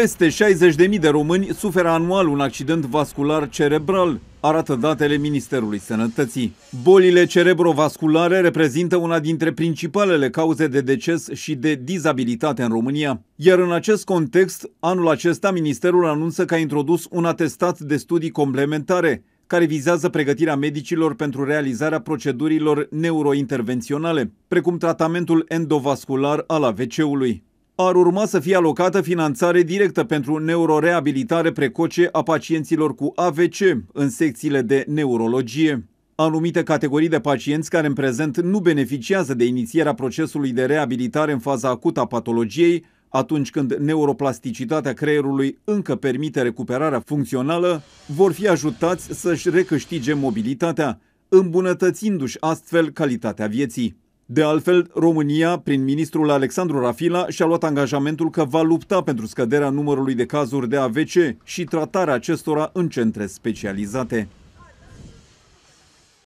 Peste 60.000 de români suferă anual un accident vascular cerebral, arată datele Ministerului Sănătății. Bolile cerebrovasculare reprezintă una dintre principalele cauze de deces și de dizabilitate în România. Iar în acest context, anul acesta, Ministerul anunță că a introdus un atestat de studii complementare, care vizează pregătirea medicilor pentru realizarea procedurilor neurointervenționale, precum tratamentul endovascular al AVC-ului ar urma să fie alocată finanțare directă pentru neuroreabilitare precoce a pacienților cu AVC în secțiile de neurologie. Anumite categorii de pacienți care în prezent nu beneficiază de inițierea procesului de reabilitare în faza acută a patologiei, atunci când neuroplasticitatea creierului încă permite recuperarea funcțională, vor fi ajutați să-și recâștige mobilitatea, îmbunătățindu-și astfel calitatea vieții. De altfel, România, prin ministrul Alexandru Rafila, și-a luat angajamentul că va lupta pentru scăderea numărului de cazuri de AVC și tratarea acestora în centre specializate.